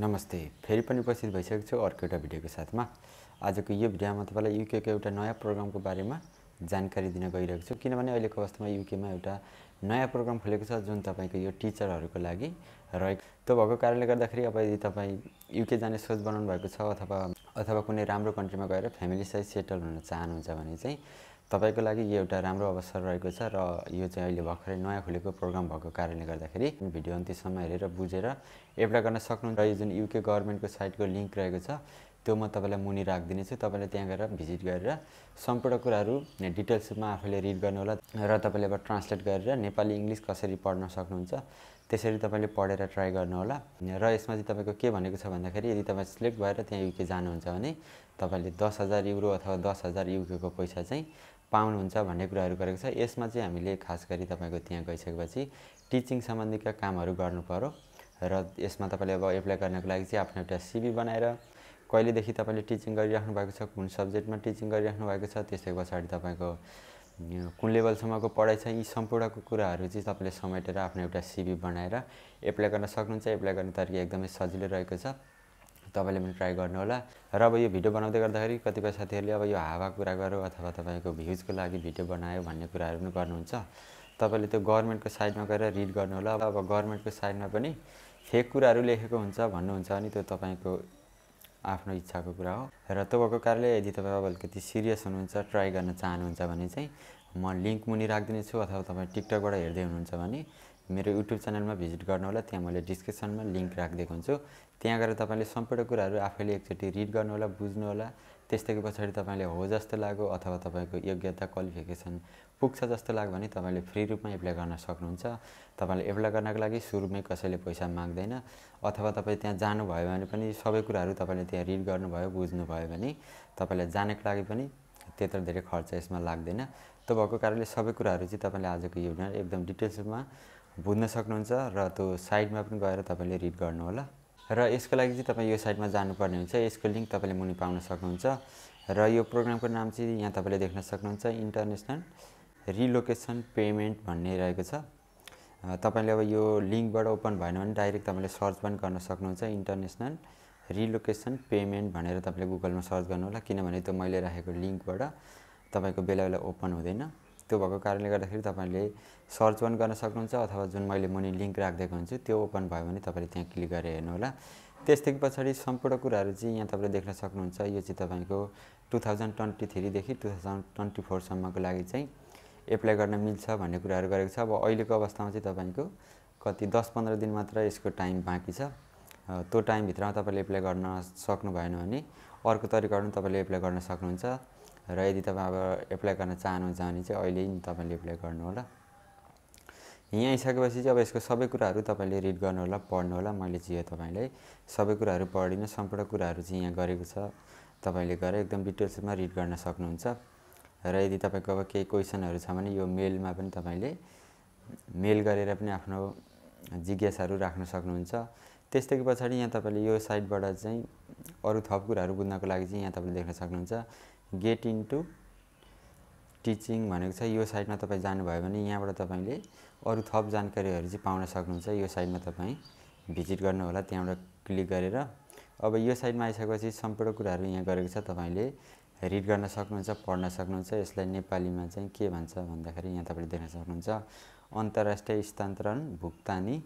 नमस्ते फेरि पनि उपस्थित भइसकेको छु अर्को एउटा भिडियोको साथमा आजको यो भिडियोमा तपाईँलाई युकेको एउटा नयाँ प्रोग्रामको बारेमा जानकारी दिन गइरहेको छु किनभने अहिलेको अवस्थामा युकेमा एउटा नयाँ प्रोग्राम खोलेको छ जुन तपाईँको यो टिचरहरूको लागि रहेको त्यो भएको कारणले गर्दाखेरि अब यदि तपाईँ युके जाने सोच बनाउनु भएको छ अथवा अथवा कुनै राम्रो कन्ट्रीमा गएर फ्यामिली सेटल हुन चाहनुहुन्छ भने चाहिँ तपाईँको लागि यो एउटा राम्रो अवसर रहेको छ र यो चाहिँ अहिले भर्खरै नयाँ खुलेको प्रोग्राम भएको कारणले गर्दाखेरि भिडियो अन्त्यसम्म हेरेर बुझेर एप्लाई गर्न सक्नुहुन्छ यो जुन युके गभर्मेन्टको साइटको लिङ्क रहेको छ त्यो म तपाईँलाई मुनि राखिदिनेछु तपाईँले त्यहाँ गएर भिजिट गरेर सम्पूर्ण कुराहरू डिटेल्समा रूपमा आफूले रिड गर्नुहोला र तपाईँले अब ट्रान्सलेट गरेर नेपाली इङ्ग्लिस कसरी पढ्न सक्नुहुन्छ त्यसरी तपाईँले पढेर ट्राई गर्नुहोला र यसमा चाहिँ तपाईँको के भनेको छ भन्दाखेरि यदि तपाईँ सिलेक्ट भएर त्यहाँ युके जानुहुन्छ भने तपाईँले दस हजार युरो अथवा दस हजार युकेको पैसा चाहिँ पाउनुहुन्छ भन्ने कुराहरू गरेको छ यसमा चाहिँ हामीले खास गरी तपाईँको त्यहाँ गइसकेपछि टिचिङ सम्बन्धीका कामहरू गर्नुपऱ्यो र यसमा तपाईँले अब एप्लाई गर्नको लागि चाहिँ आफ्नो एउटा सिबी बनाएर कहिलेदेखि तपाईँले टिचिङ गरिराख्नु भएको छ कुन सब्जेक्टमा टिचिङ गरिराख्नु भएको छ त्यसै पछाडि तपाईँको कुन लेभलसम्मको पढाइ छ यी सम्पूर्णको कुराहरू चाहिँ तपाईँले समेटेर आफ्नो एउटा सिबी बनाएर एप्लाई गर्न सक्नुहुन्छ एप्लाई गर्ने तरिका एकदमै सजिलो रहेको छ तपाईँले पनि ट्राई गर्नुहोला र अब यो भिडियो बनाउँदै गर्दाखेरि कतिपय साथीहरूले अब यो हावा कुरा गर्यो अथवा तपाईँको भ्युजको लागि भिडियो बनायो भन्ने कुराहरू पनि गर्नुहुन्छ तपाईँले त्यो गभर्मेन्टको साइडमा गएर रिड गर्नुहोला अब गभर्मेन्टको साइडमा पनि फेक कुराहरू लेखेको हुन्छ भन्नुहुन्छ अनि त्यो तपाईँको आफ्नो इच्छाको कुरा हो र तपाईँको कारणले यदि तपाईँ अब अलिकति सिरियस हुनुहुन्छ ट्राई गर्न चाहनुहुन्छ भने चाहिँ म लिङ्क मुनि राखिदिनेछु अथवा तपाईँ टिकटकबाट हेर्दै हुनुहुन्छ भने मेरो युट्युब च्यानलमा भिजिट गर्नुहोला त्यहाँ मैले डिस्क्रिप्सनमा लिङ्क राखिदिएको हुन्छु त्यहाँ गएर तपाईँले सम्पूर्ण कुराहरू आफैले एकचोटि रिड बुझ्नु होला त्यस्तै पछाडि तपाईँले हो जस्तो लाग्यो अथवा तपाईँको योग्यता क्वालिफिकेसन पुग्छ जस्तो लाग्यो भने तपाईँले फ्री रूपमा एप्लाई गर्न सक्नुहुन्छ तपाईँले एप्लाई गर्नको लागि सुरुमै कसैले पैसा माग्दैन अथवा तपाईँ त्यहाँ जानुभयो भने पनि सबै कुराहरू तपाईँले त्यहाँ रिड गर्नुभयो बुझ्नुभयो भने तपाईँलाई जानेको लागि पनि त्यत्रो धेरै खर्च यसमा लाग्दैन त्यो भएको कारणले सबै कुराहरू चाहिँ तपाईँले आजको यो एकदम डिटेल्समा बुझ्न सक्नुहुन्छ र त्यो साइडमा पनि गएर तपाईँले रिड गर्नुहोला र यसको लागि चाहिँ तपाईँ यो साइडमा जानुपर्ने हुन्छ यसको लिङ्क तपाईँले मुनि पाउन सक्नुहुन्छ र यो प्रोग्रामको नाम चाहिँ यहाँ तपाईँले देख्न सक्नुहुन्छ इन्टरनेसनल रिलोकेसन पेमेन्ट भन्ने रहेको छ तपाईँले अब यो लिङ्कबाट ओपन भएन भने डाइरेक्ट तपाईँले सर्च पनि गर्न सक्नुहुन्छ इन्टरनेसनल रिलोकेसन पेमेन्ट भनेर तपाईँले गुगलमा सर्च गर्नुहोला किनभने त्यो मैले राखेको लिङ्कबाट तपाईँको बेला बेला ओपन हुँदैन त्यो भएको कारणले गर्दाखेरि तपाईँले सर्च पनि गर्न सक्नुहुन्छ अथवा जुन मैले मुनि लिङ्क राखिदिएको हुन्छु त्यो ओपन भयो भने तपाईँले त्यहाँ क्लिक गरेर हेर्नुहोला त्यसदेखि पछाडि सम्पूर्ण कुराहरू चाहिँ यहाँ तपाईँले देख्न सक्नुहुन्छ यो चाहिँ तपाईँको टु थाउजन्ड ट्वेन्टी थ्रीदेखि टु थाउजन्ड ट्वेन्टी फोरसम्मको लागि चाहिँ एप्लाई गर्न मिल्छ भन्ने कुराहरू गरेको छ अब अहिलेको अवस्थामा चाहिँ तपाईँको कति दस पन्ध्र दिन मात्र यसको टाइम बाँकी छ त्यो टाइमभित्रमा तपाईँले एप्लाई गर्न सक्नु भएन भने अर्को तरिकाबाट पनि तपाईँले एप्लाई गर्न सक्नुहुन्छ र यदि तपाईँ अब एप्लाई गर्न चाहनुहुन्छ भने चाहिँ अहिले नै तपाईँले एप्लाई गर्नु होला यहाँ आइसकेपछि चाहिँ अब यसको सबै कुराहरू तपाईँले रिड गर्नु होला पढ्नु होला मैले चाहिँ यो तपाईँलाई सबै कुराहरू पढिनँ सम्पूर्ण कुराहरू चाहिँ यहाँ गरेको छ तपाईँले गएर एकदम डिटेल्समा रिड गर्न सक्नुहुन्छ र यदि तपाईँको अब केही क्वेसनहरू छ भने यो मेलमा पनि तपाईँले मेल गरेर पनि आफ्नो जिज्ञासाहरू राख्न सक्नुहुन्छ त्यस्तै पछाडि यहाँ तपाईँले यो साइडबाट चाहिँ अरू थप कुराहरू बुझ्नको लागि चाहिँ यहाँ तपाईँले देख्न सक्नुहुन्छ गेट इन टु टिचिङ भनेको छ यो साइडमा तपाईँ जानुभयो भने यहाँबाट तपाईँले अरू थप जानकारीहरू चाहिँ पाउन सक्नुहुन्छ यो साइडमा तपाईँ भिजिट गर्नुहोला त्यहाँबाट क्लिक गरेर अब यो साइडमा आइसकेपछि सम्पूर्ण कुराहरू यहाँ गरेको छ तपाईँले रिड गर्न सक्नुहुन्छ पढ्न सक्नुहुन्छ यसलाई नेपालीमा चाहिँ के भन्छ भन्दाखेरि यहाँ तपाईँले देख्न सक्नुहुन्छ अन्तर्राष्ट्रिय स्थानान्तरण भुक्तानी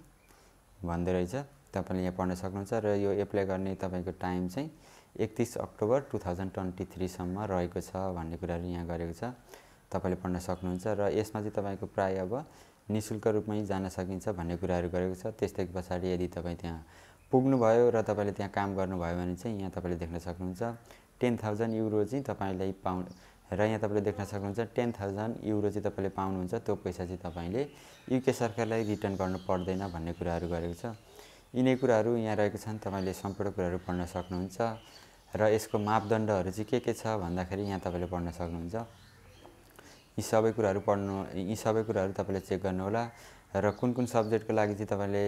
रहेछ तपाईँले यहाँ पढ्न सक्नुहुन्छ र यो एप्लाई गर्ने तपाईँको टाइम चाहिँ एकतिस अक्टोबर टु थाउजन्ड ट्वेन्टी थ्रीसम्म रहेको छ भन्ने कुराहरू यहाँ गरेको छ तपाईँले पढ्न सक्नुहुन्छ र यसमा चाहिँ तपाईँको प्राय अब नि शुल्क रूपमै जान सकिन्छ भन्ने कुराहरू गरेको छ त्यस्तै पछाडि यदि तपाईँ त्यहाँ पुग्नुभयो र तपाईँले त्यहाँ काम गर्नुभयो भने चाहिँ यहाँ तपाईँले देख्न सक्नुहुन्छ टेन थाउजन्ड युरो चाहिँ तपाईँलाई पाउ र यहाँ तपाईँले देख्न सक्नुहुन्छ टेन थाउजन्ड युरो चाहिँ तपाईँले पाउनुहुन्छ त्यो पैसा चाहिँ तपाईँले युके सरकारलाई रिटर्न गर्नु पर्दैन भन्ने कुराहरू गरेको छ यिनै कुराहरू यहाँ रहेको छन् तपाईँले सम्पूर्ण कुराहरू पढ्न सक्नुहुन्छ र यसको मापदण्डहरू चाहिँ के के छ भन्दाखेरि यहाँ तपाईँले पढ्न सक्नुहुन्छ यी सबै कुराहरू पढ्नु यी सबै कुराहरू तपाईँले चेक गर्नुहोला र कुन कुन सब्जेक्टको लागि चाहिँ तपाईँले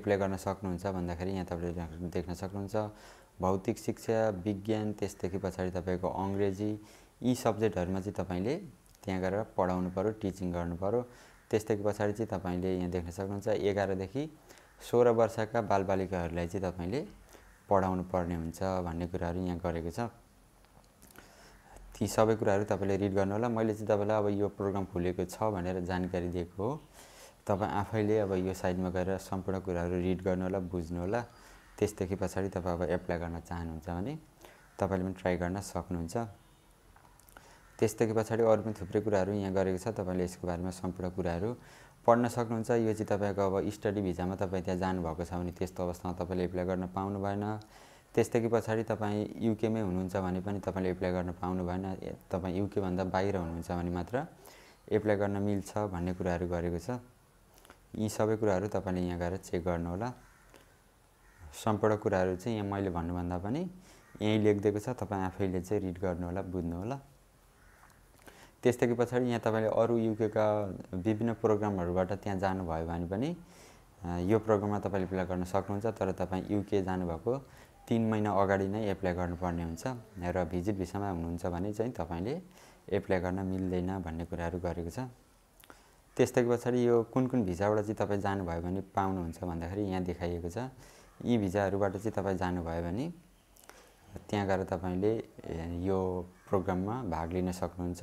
एप्लाई गर्न सक्नुहुन्छ भन्दाखेरि यहाँ तपाईँले देख्न सक्नुहुन्छ भौतिक शिक्षा विज्ञान त्यसदेखि पछाडि तपाईँको अङ्ग्रेजी यी सब्जेक्टहरूमा चाहिँ तपाईँले त्यहाँ गएर पढाउनु पऱ्यो टिचिङ गर्नु गर्नुपऱ्यो त्यसदेखि पछाडि चाहिँ तपाईँले यहाँ देख्न सक्नुहुन्छ एघारदेखि सोह्र वर्षका बालबालिकाहरूलाई चाहिँ तपाईँले पढाउनु पर्ने हुन्छ भन्ने कुराहरू यहाँ गरेको छ ती सबै कुराहरू तपाईँले रिड गर्नु होला मैले चाहिँ तपाईँलाई अब यो प्रोग्राम खुलेको छ भनेर जानकारी दिएको हो तपाईँ आफैले अब यो साइडमा गएर सम्पूर्ण कुराहरू रिड गर्नु होला बुझ्नु होला त्यसदेखि पछाडि तपाईँ अब एप्लाई गर्न चाहनुहुन्छ भने तपाईँले पनि ट्राई गर्न सक्नुहुन्छ त्यसदेखि पछाडि अरू पनि थुप्रै कुराहरू यहाँ गरेको छ तपाईँले यसको बारेमा सम्पूर्ण कुराहरू पढ्न सक्नुहुन्छ यो चाहिँ तपाईँको अब स्टडी भिजामा तपाईँ त्यहाँ जानुभएको छ भने त्यस्तो अवस्थामा तपाईँले एप्लाई गर्न पाउनु भएन त्यस्तै कि पछाडि तपाईँ युकेमै हुनुहुन्छ भने पनि तपाईँले एप्लाई गर्न पाउनु भएन तपाईँ युकेभन्दा बाहिर हुनुहुन्छ भने मात्र एप्लाई गर्न मिल्छ भन्ने कुराहरू गरेको छ यी सबै कुराहरू तपाईँले यहाँ गएर चेक गर्नुहोला सम्पूर्ण कुराहरू चाहिँ यहाँ मैले भन्नुभन्दा पनि यहीँ लेखिदिएको छ तपाईँ आफैले चाहिँ रिड गर्नुहोला बुझ्नुहोला त्यसदेखि पछाडि यहाँ तपाईँले अरू युकेका विभिन्न प्रोग्रामहरूबाट त्यहाँ जानुभयो भने पनि यो प्रोग्राममा तपाईँले एप्लाई गर्न सक्नुहुन्छ तर तपाईँ युके जानुभएको तिन महिना अगाडि नै एप्लाई गर्नुपर्ने हुन्छ र भिजिट भिसामा हुनुहुन्छ भने चाहिँ तपाईँले एप्लाई गर्न मिल्दैन भन्ने कुराहरू गरेको छ त्यस्तै पछाडि यो कुन कुन भिजाबाट चाहिँ तपाईँ जानुभयो भने पाउनुहुन्छ भन्दाखेरि यहाँ देखाइएको छ यी भिजाहरूबाट चाहिँ तपाईँ जानुभयो भने त्यहाँ गएर तपाईँले यो प्रोग्राममा भाग लिन सक्नुहुन्छ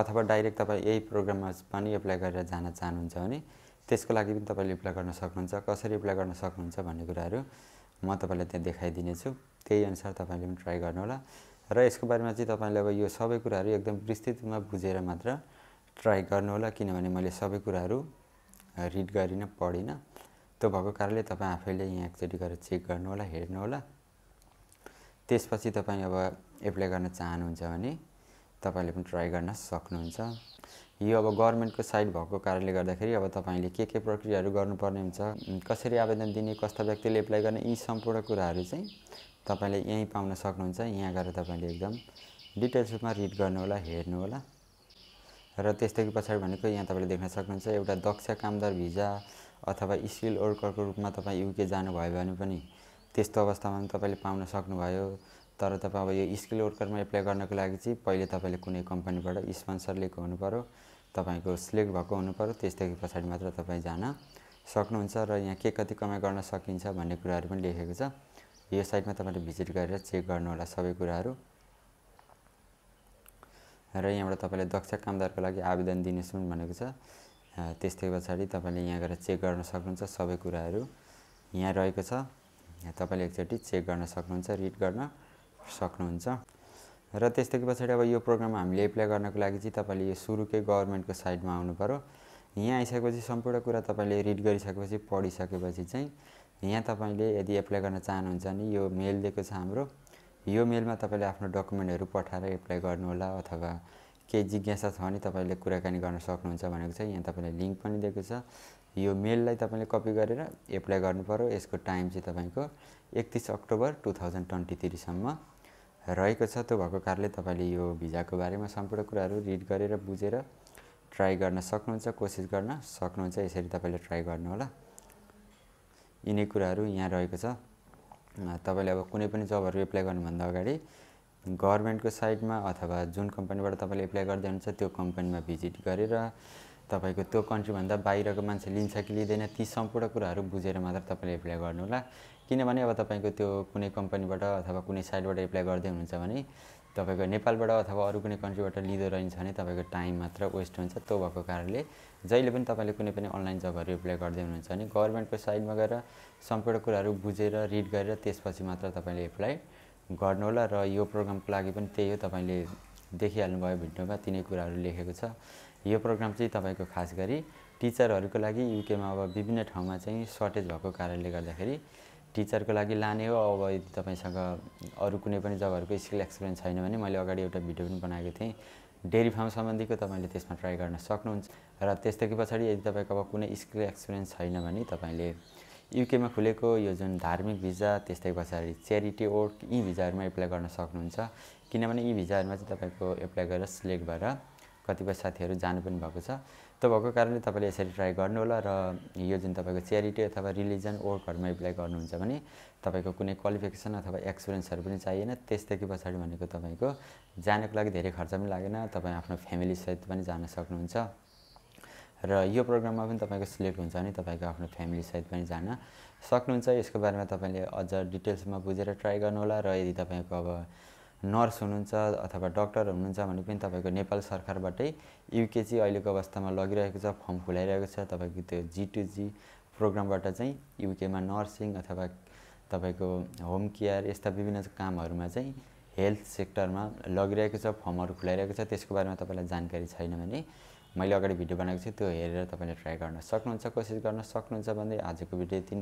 अथवा डाइरेक्ट तपाईँ यही प्रोग्राममा पनि एप्लाई गरेर जान चाहनुहुन्छ भने त्यसको लागि पनि तपाईँले एप्लाई गर्न सक्नुहुन्छ कसरी एप्लाई गर्न सक्नुहुन्छ भन्ने कुराहरू म तपाईँलाई त्यहाँ देखाइदिनेछु त्यही अनुसार तपाईँले पनि ट्राई गर्नुहोला र यसको बारेमा चाहिँ तपाईँले अब यो सबै कुराहरू एकदम विस्तृत रूपमा बुझेर मात्र ट्राई गर्नुहोला किनभने मैले सबै कुराहरू रिड गरिनँ पढिनँ त्यो भएको कारणले तपाईँ आफैले यहाँ एकचोटि गएर चेक गर्नुहोला हेर्नुहोला त्यसपछि तपाईँ अब एप्लाई गर्न चाहनुहुन्छ भने तपाईँले पनि ट्राई गर्न सक्नुहुन्छ यो अब गभर्मेन्टको साइड भएको कारणले गर्दाखेरि अब तपाईँले के के प्रक्रियाहरू गर्नुपर्ने हुन्छ कसरी आवेदन दिने कस्ता व्यक्तिले एप्लाई गर्ने यी सम्पूर्ण कुराहरू चाहिँ तपाईँले यहीँ पाउन सक्नुहुन्छ यहाँ गएर तपाईँले एकदम डिटेल्स रूपमा रिड हेर्नु होला र त्यस्तै पछाडि भनेको यहाँ तपाईँले देख्न सक्नुहुन्छ एउटा दक्ष कामदार भिजा अथवा स्किल वर्करको रूपमा तपाईँ युके जानुभयो भने पनि त्यस्तो अवस्थामा पनि तपाईँले पाउन सक्नुभयो तर तपाईँ अब यो स्किल वर्करमा एप्लाई गर्नको लागि चाहिँ पहिले तपाईँले कुनै कम्पनीबाट स्पोन्सर लिएको हुनुपऱ्यो तपाईँको सिलेक्ट भएको हुनुपऱ्यो त्यसदेखि पछाडि मात्र तपाईँ जान सक्नुहुन्छ र यहाँ के कति कमाइ गर्न सकिन्छ भन्ने कुराहरू पनि लेखेको छ यो साइटमा तपाईँले भिजिट गरेर चेक गर्नु होला सबै कुराहरू र यहाँबाट तपाईँले दक्ष कामदारको लागि आवेदन दिनुहोस् भनेको छ त्यस्तै पछाडि तपाईँले यहाँ गएर चेक गर्न सक्नुहुन्छ सबै कुराहरू यहाँ रहेको छ यहाँ तपाईँले एकचोटि चेक गर्न सक्नुहुन्छ रिड गर्न सक्नुहुन्छ र त्यस्तै पछाडि अब यो प्रोग्राम हामीले एप्लाई गर्नको लागि चाहिँ तपाईँले यो सुरुकै गभर्मेन्टको साइडमा आउनु पऱ्यो यहाँ आइसकेपछि सम्पूर्ण कुरा तपाईँले रिड गरिसकेपछि पढिसकेपछि चाहिँ यहाँ तपाईँले यदि एप्लाई गर्न चाहनुहुन्छ भने यो मेल दिएको छ हाम्रो यो मेलमा तपाईँले आफ्नो डकुमेन्टहरू पठाएर एप्लाई गर्नुहोला अथवा केही जिज्ञासा छ भने तपाईँले कुराकानी गर्न सक्नुहुन्छ भनेको छ यहाँ तपाईँलाई लिङ्क पनि दिएको छ यो मेललाई तपाईँले कपी गरेर एप्लाई गर्नुपऱ्यो यसको टाइम चाहिँ तपाईँको एकतिस अक्टोबर टु थाउजन्ड ट्वेन्टी थ्रीसम्म रहेको छ त्यो भएको कारणले तपाईँले यो भिजाको बारेमा सम्पूर्ण कुराहरू रिड गरेर बुझेर ट्राई गर्न सक्नुहुन्छ कोसिस गर्न सक्नुहुन्छ यसरी तपाईँले ट्राई गर्नुहोला यिनै कुराहरू यहाँ रहेको छ तपाईँले अब कुनै पनि जबहरू एप्लाई गर्नुभन्दा अगाडि गभर्मेन्टको साइडमा अथवा जुन कम्पनीबाट तपाईँले एप्लाई गर्दै हुनुहुन्छ त्यो कम्पनीमा भिजिट गरेर तपाईँको त्यो कन्ट्रीभन्दा बाहिरको मान्छे लिन्छ कि लिँदैन ती सम्पूर्ण कुराहरू बुझेर मात्र तपाईँले एप्लाई गर्नु होला किनभने अब तपाईँको त्यो कुनै कम्पनीबाट अथवा कुनै साइडबाट एप्लाई गर्दै हुनुहुन्छ भने तपाईँको नेपालबाट अथवा अरू कुनै कन्ट्रीबाट लिँदो रहन्छ भने तपाईँको टाइम मात्र वेस्ट हुन्छ त्यो भएको कारणले जहिले पनि तपाईँले कुनै पनि अनलाइन जबहरू एप्लाई गर्दै हुनुहुन्छ भने गभर्मेन्टको साइडमा गएर सम्पूर्ण कुराहरू बुझेर रिड गरेर त्यसपछि मात्र तपाईँले एप्लाई गर्नुहोला र यो प्रोग्रामको लागि पनि त्यही हो तपाईँले देखिहाल्नुभयो भिडियोमा तिनै कुराहरू लेखेको छ यो प्रोग्राम चाहिँ तपाईँको खास गरी टिचरहरूको लागि युकेमा अब विभिन्न ठाउँमा चाहिँ सर्टेज भएको कारणले गर्दाखेरि टिचरको लागि लाने हो अब यदि तपाईँसँग अरू कुनै पनि जग्गाहरूको स्किल एक्सपिरियन्स छैन भने मैले अगाडि एउटा भिडियो पनि बनाएको थिएँ डेरी फार्म सम्बन्धीको तपाईँले त्यसमा ट्राई गर्न सक्नुहुन्छ र त्यसदेखि पछाडि यदि तपाईँको अब कुनै स्किल एक्सपिरियन्स छैन भने तपाईँले युकेमा खुलेको यो जुन धार्मिक भिजा त्यस्तै पछाडि च्यारिटी वर्क यी भिजाहरूमा एप्लाई गर्न सक्नुहुन्छ किनभने यी भिजाहरूमा चाहिँ तपाईँको एप्लाई गरेर सिलेक्ट भएर कतिपय साथीहरू जानु पनि भएको छ त्यो भएको कारणले तपाईँले यसरी ट्राई गर्नुहोला र यो जुन तपाईँको च्यारिटी अथवा रिलिजन वर्कहरूमा एप्लाई गर्नुहुन्छ भने तपाईँको कुनै क्वालिफिकेसन अथवा एक्सपिरियन्सहरू पनि चाहिएन त्यसदेखि पछाडि भनेको तपाईँको जानको लागि धेरै खर्च पनि लागेन तपाईँ आफ्नो फ्यामिलीसहित पनि जान सक्नुहुन्छ र यो प्रोग्राममा पनि तपाईँको सिलेक्ट हुन्छ भने तपाईँको आफ्नो फ्यामिलीसहित पनि जान सक्नुहुन्छ यसको बारेमा तपाईँले अझ डिटेल्समा बुझेर ट्राई गर्नुहोला र यदि तपाईँको अब नर्स हुनुहुन्छ अथवा डक्टर हुनुहुन्छ भने पनि तपाईँको नेपाल सरकारबाटै चाहिँ अहिलेको अवस्थामा लगिरहेको छ फर्म खुलाइरहेको छ तपाईँको त्यो जी टु जी प्रोग्रामबाट चाहिँ युकेमा नर्सिङ अथवा तपाईँको होम केयर यस्ता विभिन्न कामहरूमा चाहिँ हेल्थ सेक्टरमा लगिरहेको छ फर्महरू खुलाइरहेको छ त्यसको बारेमा तपाईँलाई जानकारी छैन भने मैले अगाडि भिडियो बनाएको छु त्यो हेरेर तपाईँले ट्राई गर्न सक्नुहुन्छ कोसिस गर्न सक्नुहुन्छ भन्दै आजको भिडियो यति